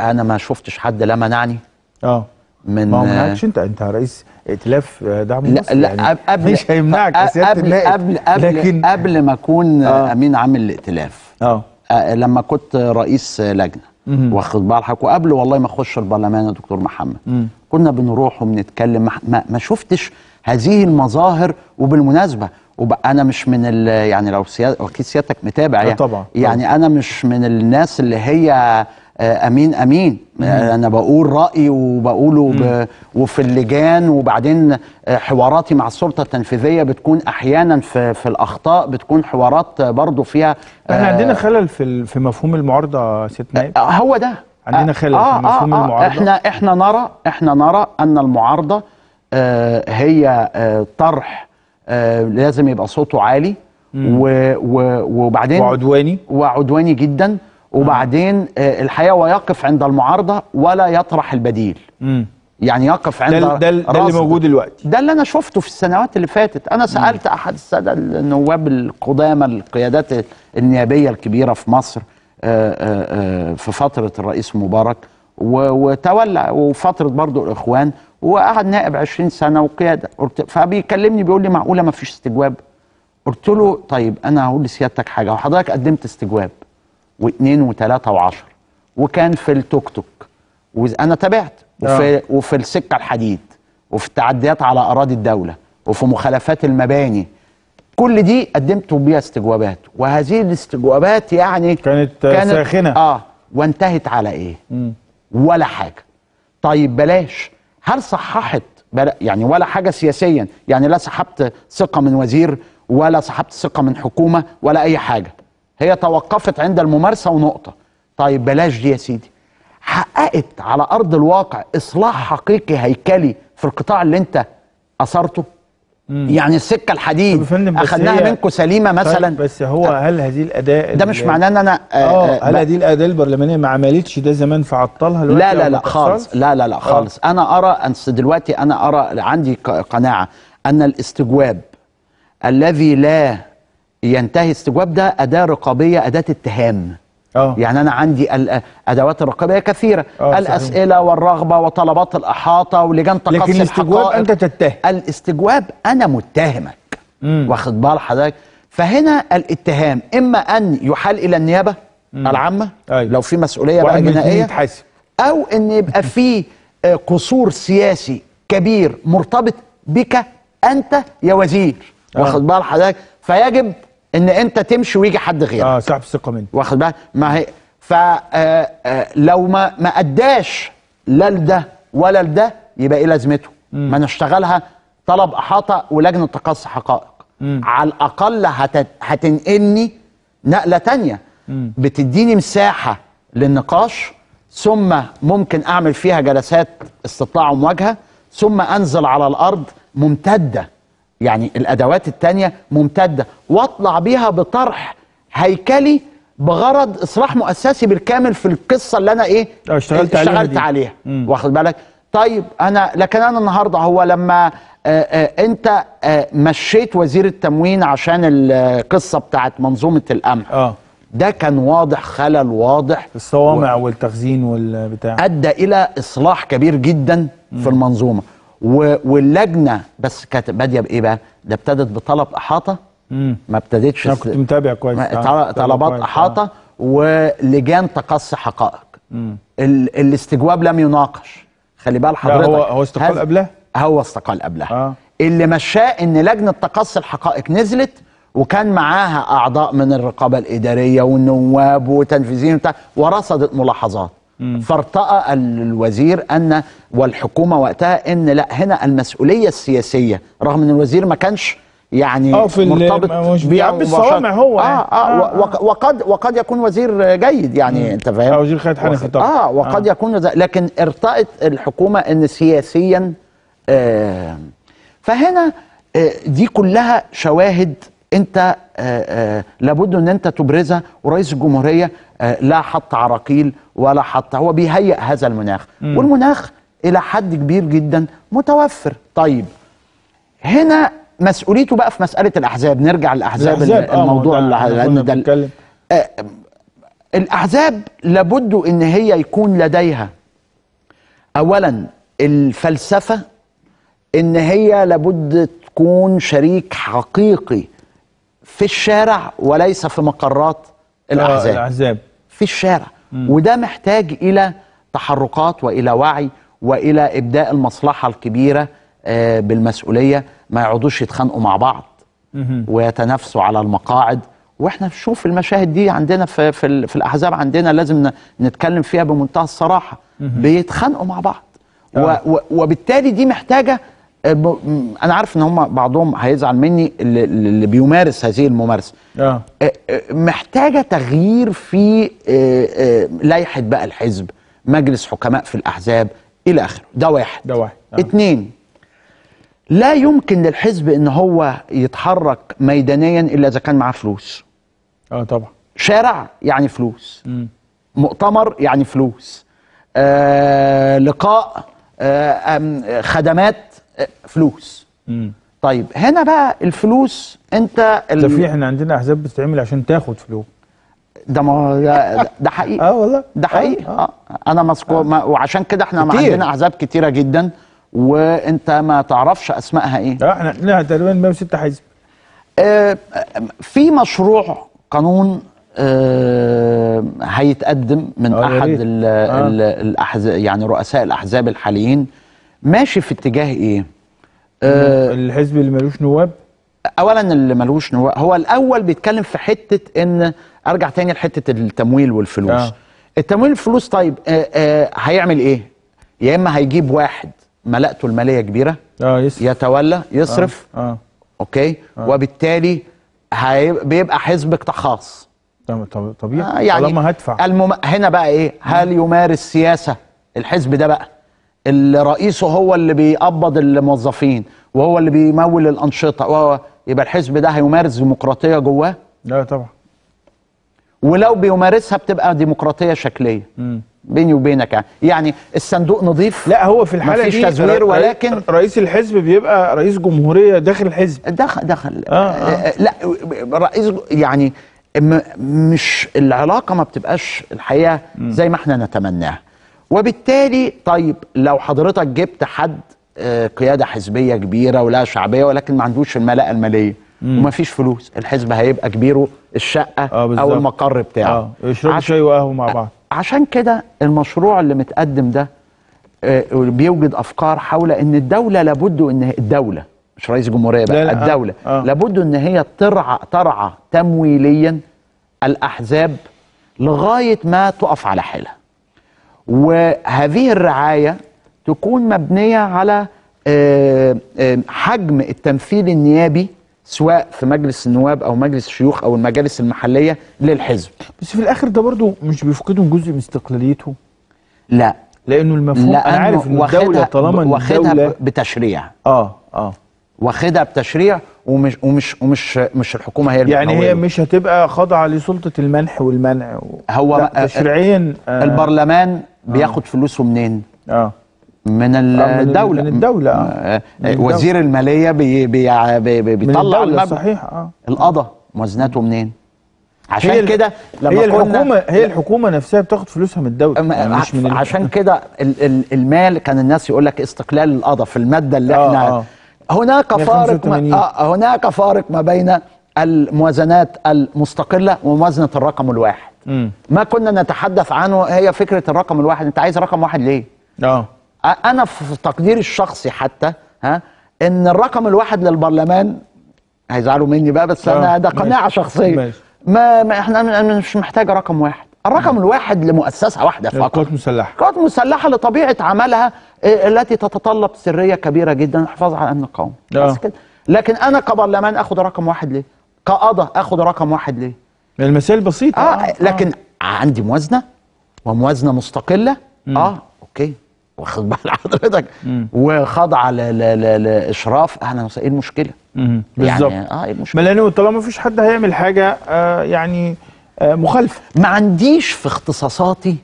B: انا ما شفتش حد لا منعني اه من ما منعكش
A: انت انت رئيس ائتلاف آه، دعم لا مصر لا يعني قبل مش هيمنعك يا سياده النائب قبل قبل لكن
B: قبل ما اكون آه امين عام الائتلاف اه لما كنت رئيس لجنه واخد بالحك وقبل والله ما اخش البرلمان يا دكتور محمد مم. كنا بنروح وبنتكلم ما, ما شفتش هذه المظاهر وبالمناسبه وبقى انا مش من يعني لو اكيد سيادتك متابع آه، يعني طبعا. يعني انا مش من الناس اللي هي آه، امين امين مم. آه، انا بقول رايي وبقوله ب... وفي اللجان وبعدين آه، حواراتي مع السلطه التنفيذيه بتكون احيانا في, في الاخطاء بتكون حوارات برضو فيها احنا آ... عندنا خلل في في مفهوم المعارضه ست نائب هو ده عندنا خلل آه في مفهوم آه آه المعارضه احنا احنا نرى احنا نرى ان المعارضه آه هي آه طرح آه لازم يبقى صوته عالي و... و... وبعدين وعدواني وعدواني جدا وبعدين آه، الحقيقه ويقف عند المعارضه ولا يطرح البديل يعني يقف عند ده, ده, ده اللي موجود دلوقتي ده اللي انا شفته في السنوات اللي فاتت انا سالت مم. احد الساده النواب القدامى القيادات النيابيه الكبيره في مصر آآ آه، آآ آه، في فتره الرئيس مبارك وتولى وفتره برضو الاخوان وقعد نائب 20 سنه وقياده فبيكلمني بيقول لي معقوله ما فيش استجواب قلت له طيب انا هقول لسيادتك حاجه وحضرتك قدمت استجواب واثنين وثلاثة وعشر وكان في التوك توك وانا تابعت وفي, آه. وفي السكة الحديد وفي التعديات على أراضي الدولة وفي مخالفات المباني كل دي قدمت بيها استجوابات وهذه الاستجوابات يعني كانت, كانت ساخنة اه وانتهت على ايه م. ولا حاجة طيب بلاش هل صححت بلا يعني ولا حاجة سياسيا يعني لا سحبت ثقة من وزير ولا سحبت ثقة من حكومة ولا أي حاجة هي توقفت عند الممارسه ونقطه طيب بلاش دي يا سيدي حققت على ارض الواقع اصلاح حقيقي هيكلي في القطاع اللي انت اثرته مم. يعني السكه الحديد اخذناها منكم سليمه طيب، مثلا طيب
A: بس هو هل هذه الاداء ده مش معناه ان انا اه, آه،, آه، هل هذه الاداء البرلمانيه ما عملتش ده زمان فعطلها لا لا لا لا خالص لا
B: لا لا آه. خالص انا ارى أن دلوقتي انا ارى عندي قناعه ان الاستجواب الذي لا ينتهي استجواب ده أداة رقابية أداة اتهام أوه. يعني أنا عندي الأدوات الرقابية كثيرة أوه الأسئلة صحيح. والرغبة وطلبات الأحاطة ولجان تقصي لكن الاستجواب أنت تتهم الاستجواب أنا متهمك مم. واخد بال حضرتك فهنا الاتهام إما أن يحال إلى النيابة مم. العامة أيوه. لو في مسؤولية بقى جنائية أو أن يبقى في آه، قصور سياسي كبير مرتبط بك أنت يا وزير آه. واخد بال حضرتك فيجب ان انت تمشي ويجي حد غيرك اه صاحب الثقه منك واخد بالك ما هي فلو آه، آه، ما ما اداش لا لده ولا لده يبقى ايه لازمته؟ ما نشتغلها طلب احاطه ولجنه تقصي حقائق مم. على الاقل هت... هتنقلني نقله تانية مم. بتديني مساحه للنقاش ثم ممكن اعمل فيها جلسات استطلاع ومواجهه ثم انزل على الارض ممتده يعني الادوات التانية ممتده واطلع بيها بطرح هيكلي بغرض اصلاح مؤسسي بالكامل في القصه اللي انا ايه اشتغلت, آه، اشتغلت عليها, عليها. واخد بالك طيب انا لكن انا النهارده هو لما آآ آه، آآ آه، انت آآ مشيت وزير التموين عشان القصه بتاعت منظومه القمح اه ده كان واضح خلل واضح الصوامع و... والتخزين والبتاع ادى الى اصلاح كبير جدا م. في المنظومه واللجنه بس كانت باديه بايه بقى؟ ده ابتدت بطلب احاطه ما ابتدتش انا كنت متابع كويس آه، طلبات احاطه آه. ولجان تقصي حقائق ال... الاستجواب لم يناقش خلي بال حضرتك هو هو استقال هز... قبلها؟ هو استقال قبلها آه. اللي مشاه ان لجنه تقصي الحقائق نزلت وكان معاها اعضاء من الرقابه الاداريه والنواب وتنفيذيين ورصدت ملاحظات فارتأى الوزير أن والحكومة وقتها أن لا هنا المسؤولية السياسية رغم أن الوزير ما كانش يعني في مرتبط بيعبي الصوامع هو آه يعني. آه, آه, آه, وقد وقد يكون وزير جيد يعني مم. انت فاهم آه، وزير خالد حنفي طبعا اه وقد آه. يكون لكن ارتأت الحكومه ان سياسيا آه فهنا آه دي كلها شواهد انت آه آه لابد ان انت تبرزها ورئيس الجمهوريه آه، لا حط عراقيل ولا حط هو بيهيئ هذا المناخ مم. والمناخ إلى حد كبير جدا متوفر طيب هنا مسؤوليته بقى في مسألة الأحزاب نرجع للأحزاب آه، الموضوع آه اللي ده آه الأحزاب لابد إن هي يكون لديها أولا الفلسفة إن هي لابد تكون شريك حقيقي في الشارع وليس في مقرات آه، الأحزاب, الأحزاب. في الشارع وده محتاج إلى تحركات وإلى وعي وإلى إبداء المصلحة الكبيرة آه، بالمسؤولية ما يقعدوش يتخانقوا مع بعض ويتنافسوا على المقاعد واحنا نشوف المشاهد دي عندنا في في, في الاحزاب عندنا لازم نتكلم فيها بمنتهى الصراحه بيتخانقوا مع بعض آه. وبالتالي دي محتاجه آه، انا عارف ان هم بعضهم هيزعل مني اللي, اللي بيمارس هذه الممارسه آه. آه،, آه، محتاجه تغيير في لائحه بقى الحزب مجلس حكماء في الاحزاب الى اخره ده واحد ده واحد آه. اتنين لا يمكن للحزب ان هو يتحرك ميدانيا الا اذا كان معاه فلوس اه طبعا شارع يعني فلوس م. مؤتمر يعني فلوس آه لقاء آه خدمات فلوس مم. طيب هنا بقى الفلوس انت ده في احنا عندنا احزاب بتتعمل عشان تاخد فلوس ده ما ده, ده حقيقي اه والله ده حقيقي آه. آه. اه، انا مذكور آه. ما... وعشان كده احنا كتير. عندنا احزاب كتيره جدا وانت ما تعرفش اسمائها ايه اه احنا لها تقريبا 106 حزب آه، في مشروع قانون آه، هيتقدم من احد الاحزاب يعني رؤساء الاحزاب الحاليين ماشي في اتجاه ايه؟ آه، الحزب اللي ملوش نواب؟ اولا اللي ملوش نواب هو الاول بيتكلم في حته ان ارجع تاني لحته التمويل والفلوس. آه. التمويل والفلوس طيب آه آه هيعمل ايه؟ يا اما هيجيب واحد ملأته الماليه كبيره اه يصرف يتولى يصرف آه. آه. اوكي آه. وبالتالي بيبقى حزب قطاع خاص طبيعي آه يعني طالما هدفع المم... هنا بقى ايه؟ هل يمارس سياسه الحزب ده بقى؟ اللي رئيسه هو اللي بيقبض الموظفين وهو اللي بيمول الانشطه وهو يبقى الحزب ده هيمارس ديمقراطيه جواه؟ لا طبعا ولو بيمارسها بتبقى ديمقراطيه شكليه م. بيني وبينك يعني. يعني الصندوق نظيف لا هو في الحاله مفيش دي تزوير ولكن
A: رئيس الحزب بيبقى رئيس جمهوريه داخل الحزب دخل دخل
B: آه آه. آه،, آه، لا رئيس يعني مش العلاقه ما بتبقاش الحقيقه زي ما احنا نتمناها وبالتالي طيب لو حضرتك جبت حد آه، قياده حزبيه كبيره ولها شعبيه ولكن ما عندوش الملاءه الماليه وما فيش فلوس الحزب هيبقى كبيره الشقه آه او المقر بتاعه آه. يشربوا شاي وقهوه مع بعض عشان كده المشروع اللي متقدم ده آه، بيوجد افكار حول ان الدوله لابد ان الدوله مش رئيس جمهوريه بقى لا آه، الدوله آه. آه. لابد ان هي ترعى ترعى تمويليا الاحزاب لغايه ما تقف على حيلها وهذه الرعايه تكون مبنيه على آه، آه، حجم التمثيل النيابي سواء في مجلس النواب او مجلس الشيوخ او المجالس المحليه للحزب بس في الاخر ده برضو مش
A: بيفقدهم جزء من استقلاليته
B: لا لانه المفهوم لأنه انا عارف ان الدوله طالما واخدها بتشريع اه اه واخدها بتشريع ومش ومش ومش مش الحكومه هي يعني هي
A: مش هتبقى خاضعه لسلطه المنح والمنع و...
B: هو آه، تشريعيا آه البرلمان آه. بياخد آه. فلوسه منين؟ اه من آه، الدولة من الدولة آه. وزير المالية بي بي بي بيطلع المبلغ صحيح اه القضاء موازناته منين؟ عشان كده لما هي الحكومة هي الحكومة نفسها بتاخد فلوسها من الدولة يعني مش من عشان [laughs] كده المال كان الناس يقول لك استقلال القضاء في المادة اللي احنا آه آه. هناك فارق ما آه هناك فارق ما بين الموازنات المستقله وموازنه الرقم الواحد م. ما كنا نتحدث عنه هي فكره الرقم الواحد انت عايز رقم واحد ليه اه انا في تقديري الشخصي حتى ها ان الرقم الواحد للبرلمان هيزعلوا مني بقى بس أوه. انا آه، ده قناعه ماشي. شخصيه ماشي. ما, ما احنا مش محتاجه رقم واحد الرقم الواحد لمؤسسه واحده فقط قوات مسلحه قوات مسلحه لطبيعه عملها إيه، التي تتطلب سريه كبيره جدا الحفاظ على امن القومي آه. بس كده لكن انا كبرلمان اخد رقم واحد ليه؟ كقضاء اخد رقم واحد ليه؟ المسائل بسيطه آه, اه لكن آه. عندي موازنه وموازنه مستقله مم. اه اوكي واخد بال حضرتك وخاضعه لاشراف اهلا وسهلا ايه المشكله؟ يعني، بالظبط يعني اه ايه المشكله؟ ما لان ما فيش حد هيعمل حاجه آه يعني آه مخالفه ما عنديش في اختصاصاتي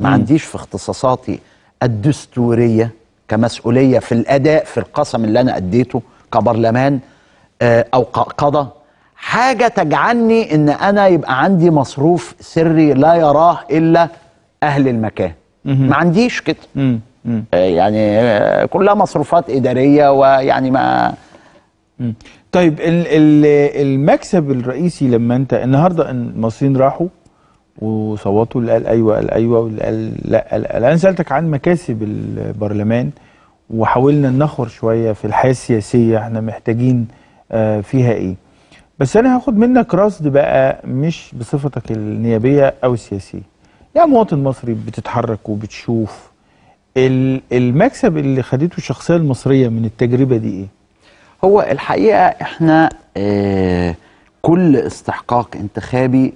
B: ما مم. عنديش في اختصاصاتي الدستوريه كمسؤوليه في الاداء في القسم اللي انا اديته كبرلمان آه، او قضى حاجه تجعلني ان انا يبقى عندي مصروف سري لا يراه الا اهل المكان ما عنديش كده آه، يعني آه، كلها مصروفات اداريه ويعني ما
A: طيب المكسب الرئيسي لما انت النهارده المصريين راحوا وصوتوا اللي قال ايوه قال ايوه واللي قال لا لا انا سالتك عن مكاسب البرلمان وحاولنا ننخر شويه في الحياه السياسيه احنا محتاجين آه، فيها ايه بس انا هاخد منك رصد بقى مش بصفتك النيابيه او السياسيه يا يعني مواطن مصري بتتحرك وبتشوف المكسب اللي خدته الشخصيه المصريه من التجربه دي ايه
B: هو الحقيقه احنا اه كل استحقاق انتخابي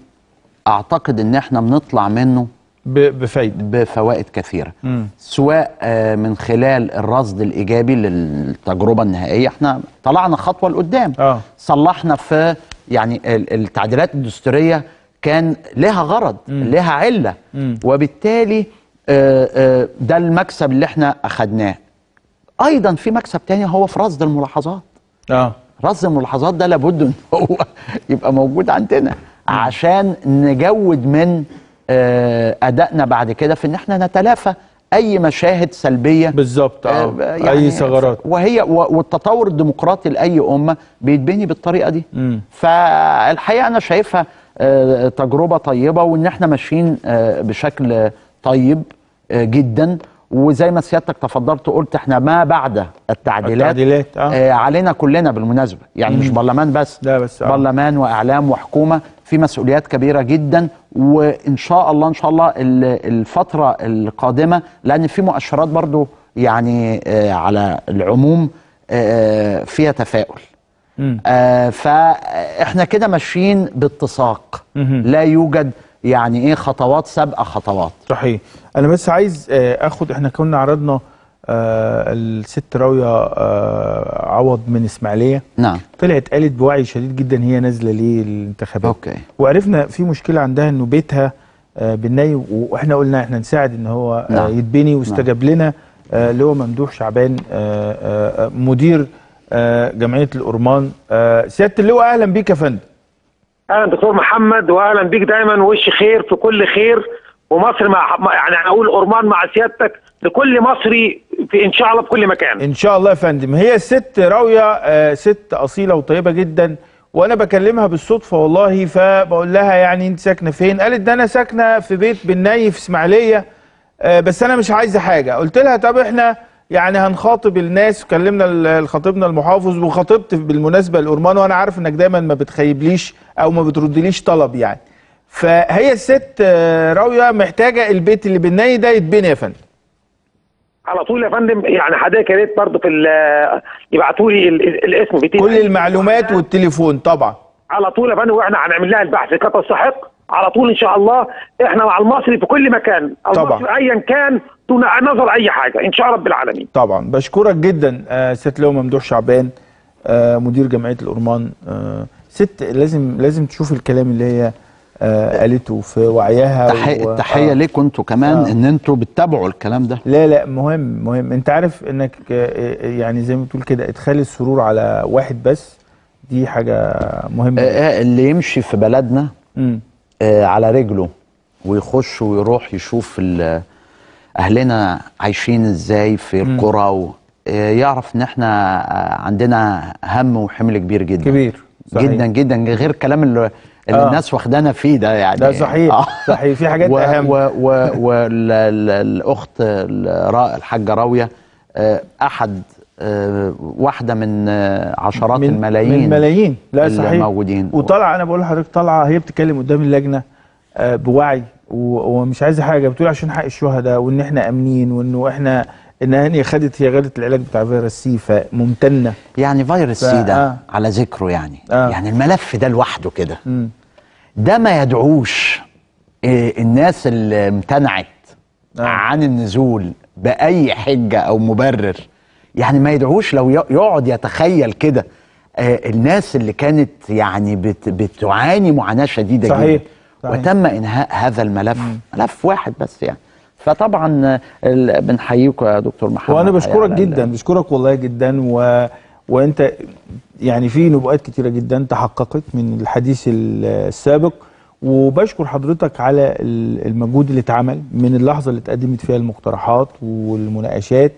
B: اعتقد ان احنا بنطلع منه بفايد بفوائد كثيره مم. سواء آه، من خلال الرصد الايجابي للتجربه النهائيه احنا طلعنا خطوه لقدام آه. صلحنا في يعني التعديلات الدستوريه كان لها غرض مم. لها عله مم. وبالتالي آه، آه، ده المكسب اللي احنا اخذناه ايضا في مكسب تاني هو في رصد الملاحظات اه رصد الملاحظات ده لابد ان هو [laughs] يبقى موجود عندنا نعم. عشان نجود من آه، ادائنا بعد كده في ان احنا نتلافى اي مشاهد سلبيه بالظبط آه, آه، يعني اي ثغرات وهي والتطور الديمقراطي لاي امه بيتبني بالطريقه دي م. فالحقيقه انا شايفها آه، تجربه طيبه وان احنا ماشيين بشكل طيب جدا وزي ما سيادتك تفضلت وقلت احنا ما بعد التعديلات, التعديلات آه. علينا كلنا بالمناسبه يعني مم. مش برلمان بس, ده بس آه. برلمان واعلام وحكومه في مسؤوليات كبيره جدا وان شاء الله ان شاء الله الفتره القادمه لان في مؤشرات برضو يعني آه، على العموم آه، آه، فيها تفاؤل فاحنا كده ماشيين باتساق لا يوجد يعني ايه خطوات سابقه خطوات صحيح انا بس عايز اخد احنا كنا عرضنا آه،
A: الست راويه آه، عوض من اسماعيليه نعم طلعت قالت بوعي شديد جدا هي نازله ليه الانتخابات اوكي وعرفنا في مشكله عندها انه بيتها آه، بني واحنا قلنا احنا نساعد ان هو نعم. يتبني نعم. واستجاب نعم. لنا اللي هو ممدوح شعبان مدير جمعيه الأرمان سياده اللواء اهلا بيك يا فندم اهلا دكتور محمد واهلا بيك دايما وش خير في كل خير ومصر مع يعني اقول أرمان مع سيادتك لكل مصري في ان شاء الله في كل مكان ان شاء الله يا فندم هي الست راويه آه، ست اصيله وطيبه جدا وانا بكلمها بالصدفه والله فبقول لها يعني انت ساكنه فين قالت ده انا ساكنه في بيت بالني في اسماعيليه آه، بس انا مش عايزه حاجه قلت لها طب احنا يعني هنخاطب الناس وكلمنا خطيبنا المحافظ وخطبت بالمناسبه الأرمان وانا عارف انك دايما ما بتخيبليش او ما بتردليش طلب يعني فهي الست آه، راويه محتاجه البيت اللي بالني ده يتبني يا فندم على طول يا فندم يعني حضرتك يا ريت برضه في آه، يبعتوا لي الاسم بتاعي كل المعلومات والتليفون طبعا على طول يا فندم واحنا هنعمل لها البحث كانت تستحق على طول ان شاء الله احنا مع المصري في كل مكان طبعا ايا كان دون نظر اي حاجه ان شاء رب العالمين طبعا بشكرك جدا آه، ست لو ممدوح شعبان آه، مدير جمعيه الأورمان ست لازم لازم تشوف الكلام اللي هي آه، قالته في وعيها التحية, و... التحية آه. ليكم انتوا كمان آه. ان انتوا بتتابعوا الكلام ده لا لا مهم مهم انت عارف انك آه، آه، يعني زي ما بتقول كده ادخال السرور على واحد بس دي حاجة
B: مهمة آه اللي يمشي في بلدنا آه على رجله ويخش ويروح يشوف اهلنا عايشين ازاي في القرى يعرف ان احنا عندنا هم وحمل كبير جدا كبير صحيح. جدا جدا غير كلام اللي اللي آه. الناس واخدانا فيه ده يعني ده صحيح آه. صحيح في حاجات [laughs] و اهم والاخت الحاجه راويه آه، احد آه، واحده من آه، عشرات من الملايين من الملايين لا صحيح موجودين
A: وطالعه انا بقول لحضرتك طالعه هي بتتكلم قدام اللجنه بوعي ومش عايزه حاجه بتقول عشان حق الشهداء وان احنا امنين وانه احنا ان هاني خدت هي غلت العلاج
B: بتاع فيروس سي فممتنه يعني فيروس سي ده آه. على ذكره يعني آه. يعني الملف ده لوحده كده ده ما يدعوش آه، الناس اللي امتنعت آه. عن النزول باي حجه او مبرر يعني ما يدعوش لو يقعد يتخيل كده آه، الناس اللي كانت يعني بت بتعاني معاناه شديده صحيح. جدا صحيح. وتم انهاء هذا الملف مم. ملف واحد بس يعني فطبعا بنحييكم يا دكتور محمد وانا بشكرك جدا
A: بشكرك والله جدا و وانت يعني في نبوءات كتيره جدا تحققت من الحديث السابق وبشكر حضرتك على المجهود اللي اتعمل من اللحظه اللي اتقدمت فيها المقترحات والمناقشات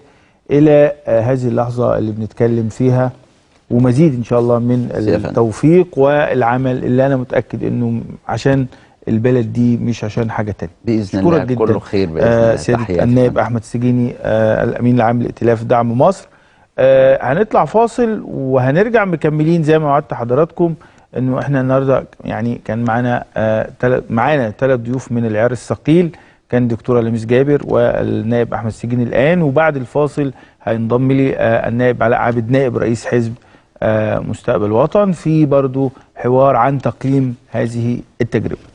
A: الى آه، هذه اللحظه اللي بنتكلم فيها ومزيد ان شاء الله من التوفيق والعمل اللي انا متاكد انه عشان البلد دي مش عشان حاجه تانية باذن الله كله خير باذن الله آه سياده النائب احمد سجيني آه الامين العام لائتلاف دعم مصر آه هنطلع فاصل وهنرجع مكملين زي ما وعدت حضراتكم انه احنا النهارده يعني كان معانا آه معانا ثلاث ضيوف من العيار الثقيل كان دكتوره لميس جابر والنائب احمد سجين الان وبعد الفاصل هينضم لي آه النائب علاء عابد نائب رئيس حزب آه مستقبل وطن في برضه حوار عن تقييم هذه التجربه